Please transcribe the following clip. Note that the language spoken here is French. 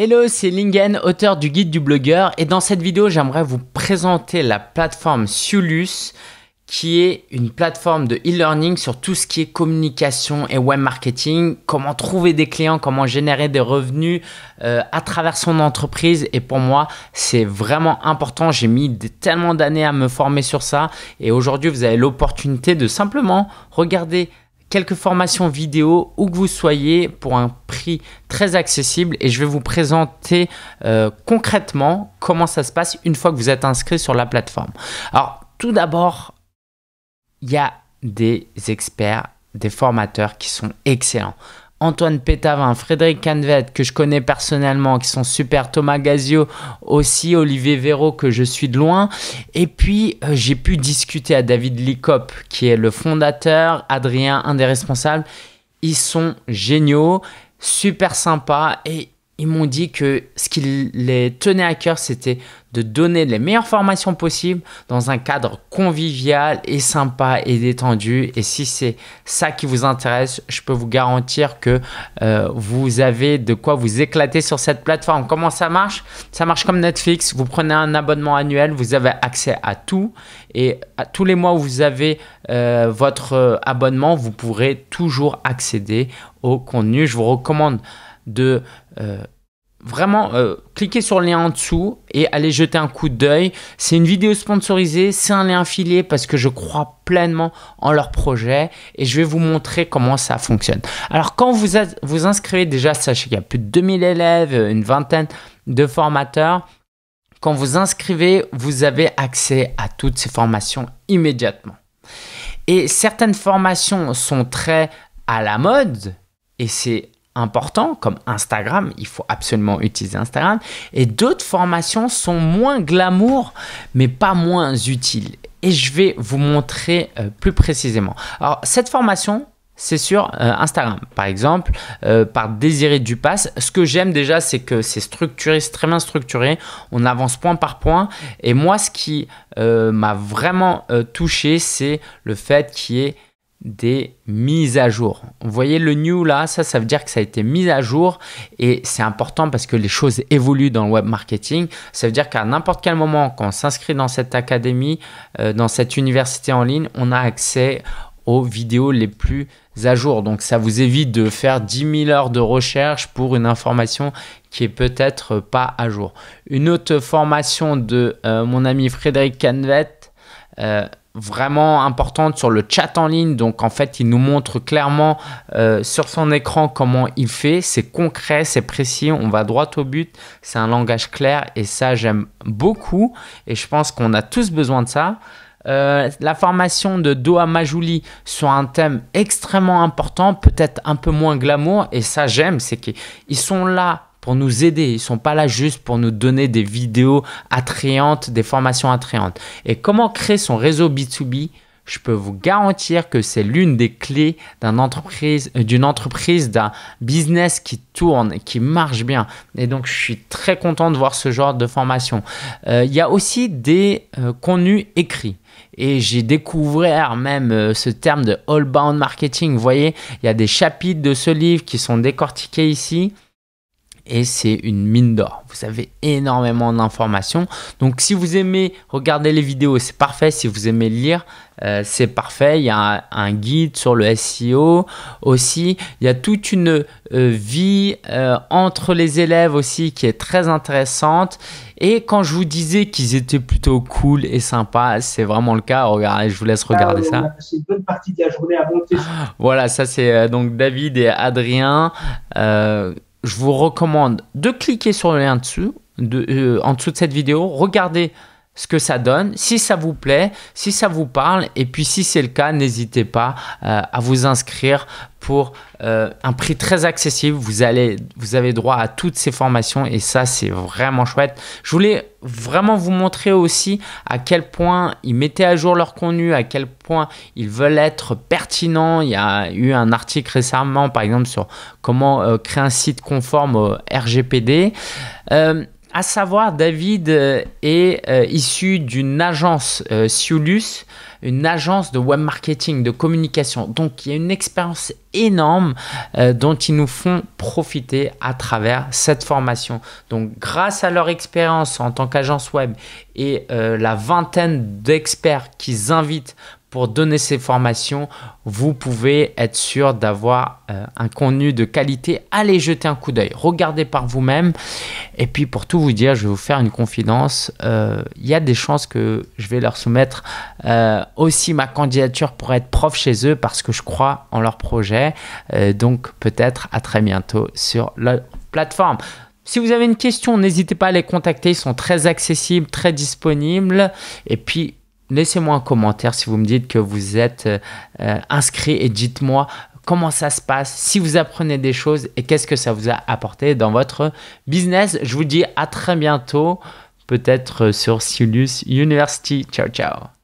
Hello, c'est Lingen, auteur du guide du blogueur, et dans cette vidéo, j'aimerais vous présenter la plateforme Sulus qui est une plateforme de e-learning sur tout ce qui est communication et web marketing, comment trouver des clients, comment générer des revenus euh, à travers son entreprise. Et pour moi, c'est vraiment important. J'ai mis tellement d'années à me former sur ça, et aujourd'hui, vous avez l'opportunité de simplement regarder quelques formations vidéo où que vous soyez pour un prix très accessible et je vais vous présenter euh, concrètement comment ça se passe une fois que vous êtes inscrit sur la plateforme. Alors tout d'abord, il y a des experts, des formateurs qui sont excellents. Antoine Pétavin, Frédéric Canvet, que je connais personnellement, qui sont super, Thomas Gazio aussi, Olivier Véro, que je suis de loin. Et puis, euh, j'ai pu discuter à David Licop, qui est le fondateur, Adrien, un des responsables. Ils sont géniaux, super sympas, et ils m'ont dit que ce qui les tenait à cœur, c'était de donner les meilleures formations possibles dans un cadre convivial et sympa et détendu. Et si c'est ça qui vous intéresse, je peux vous garantir que euh, vous avez de quoi vous éclater sur cette plateforme. Comment ça marche Ça marche comme Netflix. Vous prenez un abonnement annuel, vous avez accès à tout. Et tous les mois où vous avez euh, votre euh, abonnement, vous pourrez toujours accéder au contenu. Je vous recommande de vraiment euh, cliquez sur le lien en dessous et allez jeter un coup d'œil. C'est une vidéo sponsorisée, c'est un lien filé parce que je crois pleinement en leur projet et je vais vous montrer comment ça fonctionne. Alors quand vous vous inscrivez déjà, sachez qu'il y a plus de 2000 élèves, une vingtaine de formateurs. Quand vous inscrivez, vous avez accès à toutes ces formations immédiatement. Et certaines formations sont très à la mode et c'est importants comme Instagram, il faut absolument utiliser Instagram, et d'autres formations sont moins glamour, mais pas moins utiles. Et je vais vous montrer euh, plus précisément. Alors, cette formation, c'est sur euh, Instagram, par exemple, euh, par Désiré Dupas. Ce que j'aime déjà, c'est que c'est structuré, c'est très bien structuré. On avance point par point. Et moi, ce qui m'a vraiment touché, c'est le fait qu'il y ait des mises à jour. Vous voyez le new là, ça, ça veut dire que ça a été mis à jour et c'est important parce que les choses évoluent dans le web marketing. Ça veut dire qu'à n'importe quel moment, quand on s'inscrit dans cette académie, euh, dans cette université en ligne, on a accès aux vidéos les plus à jour. Donc ça vous évite de faire 10 000 heures de recherche pour une information qui est peut-être pas à jour. Une autre formation de euh, mon ami Frédéric Canvet. Euh, vraiment importante sur le chat en ligne. Donc en fait, il nous montre clairement euh, sur son écran comment il fait. C'est concret, c'est précis, on va droit au but. C'est un langage clair et ça, j'aime beaucoup. Et je pense qu'on a tous besoin de ça. Euh, la formation de Doha Majuli sur un thème extrêmement important, peut-être un peu moins glamour, et ça j'aime, c'est qu'ils sont là pour nous aider. Ils sont pas là juste pour nous donner des vidéos attrayantes, des formations attrayantes. Et comment créer son réseau B2B je peux vous garantir que c'est l'une des clés d'une entreprise, d'une entreprise, d'un business qui tourne, qui marche bien. Et donc, je suis très content de voir ce genre de formation. Euh, il y a aussi des euh, contenus écrits. Et j'ai découvert même euh, ce terme de all-bound marketing. Vous voyez, il y a des chapitres de ce livre qui sont décortiqués ici et c'est une mine d'or. Vous avez énormément d'informations. Donc si vous aimez regarder les vidéos, c'est parfait. Si vous aimez lire, euh, c'est parfait. Il y a un, guide sur le SEO aussi. Il y a toute une euh, vie euh, entre les élèves aussi qui est très intéressante. Et quand je vous disais qu'ils étaient plutôt cool et sympas, c'est vraiment le cas. Regardez, je vous laisse ah regarder ça. une bonne partie de la journée à monter. Voilà, ça c'est donc David et Adrien je vous recommande de cliquer sur le lien dessus, euh, en dessous de cette vidéo, regardez ce que ça donne, si ça vous plaît, si ça vous parle, et puis si c'est le cas, n'hésitez pas euh, à vous inscrire pour euh, un prix très accessible. Vous, allez, vous avez droit à toutes ces formations et ça, c'est vraiment chouette. Je voulais vraiment vous montrer aussi à quel point ils mettaient à jour leur contenu, à quel point ils veulent être pertinents. Il y a eu un article récemment, par exemple, sur comment euh, créer un site conforme au RGPD. À savoir, David euh, est euh, issu d'une agence euh, une agence de web marketing, de communication. Donc, il y a une expérience énorme euh, dont ils nous font profiter à travers cette formation. Donc, grâce à leur expérience en tant qu'agence web et la vingtaine d'experts qu'ils invitent pour donner ces formations, vous pouvez être sûr d'avoir euh, un contenu de qualité. Allez jeter un coup d'œil, regardez par vous-même. Et puis pour tout vous dire, je vais vous faire une confidence. Euh, il y a des chances que je vais leur soumettre euh, aussi ma candidature pour être prof chez eux parce que je crois en leur projet. donc peut-être à très bientôt sur leur plateforme. Si vous avez une question, n'hésitez pas à les contacter. Ils sont très accessibles, très disponibles. Et puis, Laissez-moi un commentaire si vous me dites que vous êtes euh, inscrit et dites-moi comment ça se passe, si vous apprenez des choses et qu'est-ce que ça vous a apporté dans votre business. Je vous dis à très bientôt, peut-être sur Silus University. Ciao, ciao.